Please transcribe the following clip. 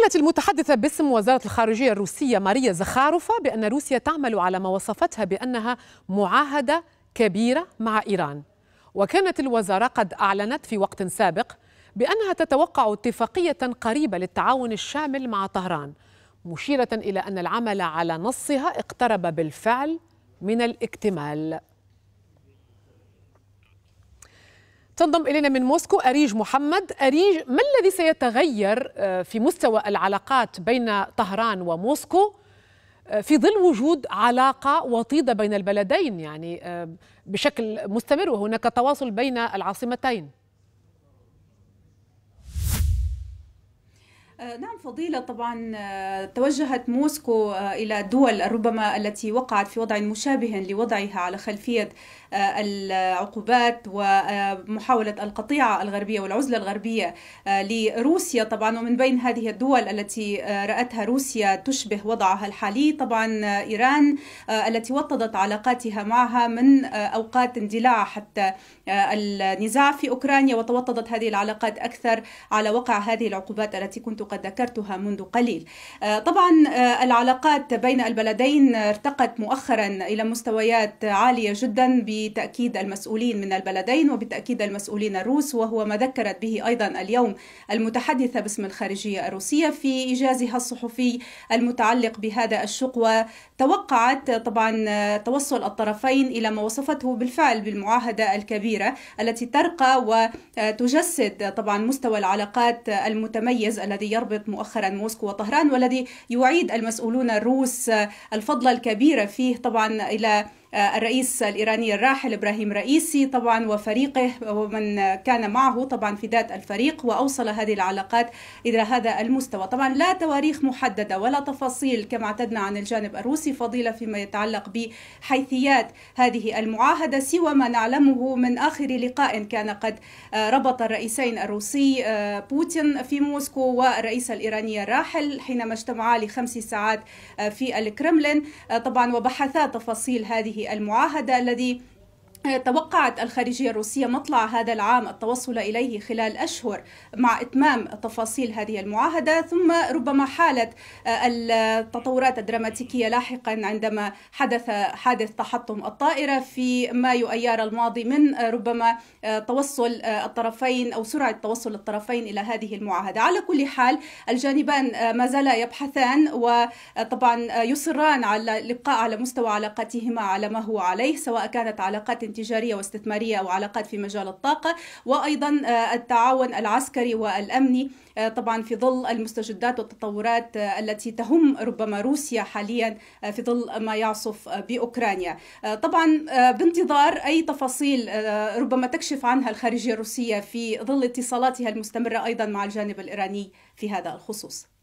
قالت المتحدثة باسم وزارة الخارجية الروسية ماريا زخاروفا بأن روسيا تعمل على ما وصفتها بأنها معاهدة كبيرة مع إيران وكانت الوزارة قد أعلنت في وقت سابق بأنها تتوقع اتفاقية قريبة للتعاون الشامل مع طهران مشيرة إلى أن العمل على نصها اقترب بالفعل من الاكتمال تنضم إلينا من موسكو أريج محمد أريج ما الذي سيتغير آه، في مستوى العلاقات بين طهران وموسكو آه، في ظل وجود علاقة وطيدة بين البلدين يعني آه، بشكل مستمر وهناك تواصل بين العاصمتين آه، نعم فضيلة طبعا آه، توجهت موسكو آه، إلى الدول ربما التي وقعت في وضع مشابه لوضعها على خلفية العقوبات ومحاولة القطيعة الغربية والعزلة الغربية لروسيا طبعا ومن بين هذه الدول التي رأتها روسيا تشبه وضعها الحالي طبعا إيران التي وطدت علاقاتها معها من أوقات اندلاع حتى النزاع في أوكرانيا وتوطدت هذه العلاقات أكثر على وقع هذه العقوبات التي كنت قد ذكرتها منذ قليل آه، طبعا آه، العلاقات بين البلدين ارتقت مؤخرا إلى مستويات عالية جدا بتأكيد المسؤولين من البلدين وبتأكيد المسؤولين الروس وهو ما ذكرت به أيضا اليوم المتحدثة باسم الخارجية الروسية في إجازها الصحفي المتعلق بهذا الشق وتوقعت طبعا آه، توصل الطرفين إلى ما وصفته بالفعل بالمعاهدة الكبيرة التي ترقى وتجسد طبعا مستوى العلاقات المتميز الذي يربط مؤخرا موسكو وطهران والذي يعيد المسؤولون الروس الفضل الكبير فيه طبعا الى آه، الرئيس الإيراني الراحل إبراهيم رئيسي طبعا وفريقه ومن كان معه طبعا في ذات الفريق وأوصل هذه العلاقات إلى هذا المستوى طبعا لا تواريخ محددة ولا تفاصيل كما اعتدنا عن الجانب الروسي فضيلة فيما يتعلق بحيثيات هذه المعاهدة سوى ما نعلمه من آخر لقاء كان قد آه، ربط الرئيسين الروسي آه، بوتين في موسكو والرئيس الإيراني الراحل حينما اجتمعا لخمس ساعات في الكرملين طبعا وبحثا تفاصيل هذه المعاهدة الذي آه، توقعت الخارجية الروسية مطلع هذا العام التوصل إليه خلال أشهر مع إتمام تفاصيل هذه المعاهدة ثم ربما حالت آه، التطورات الدراماتيكية لاحقا عندما حدث حادث تحطم الطائرة في مايو أيار الماضي من آه، ربما توصل الطرفين أو سرعة توصل الطرفين إلى هذه المعاهدة على كل حال الجانبان ما زالا يبحثان وطبعا يصران على الإبقاء على مستوى علاقتهما على ما هو عليه سواء كانت علاقات تجارية واستثمارية وعلاقات في مجال الطاقة وأيضا آه، التعاون العسكري والأمني آه، طبعا في ظل المستجدات والتطورات آه، التي تهم ربما روسيا حاليا في ظل ما يعصف بأوكرانيا طبعا بانتظار أي تفاصيل ربما تكشف عنها الخارجية الروسية في ظل اتصالاتها المستمرة أيضا مع الجانب الإيراني في هذا الخصوص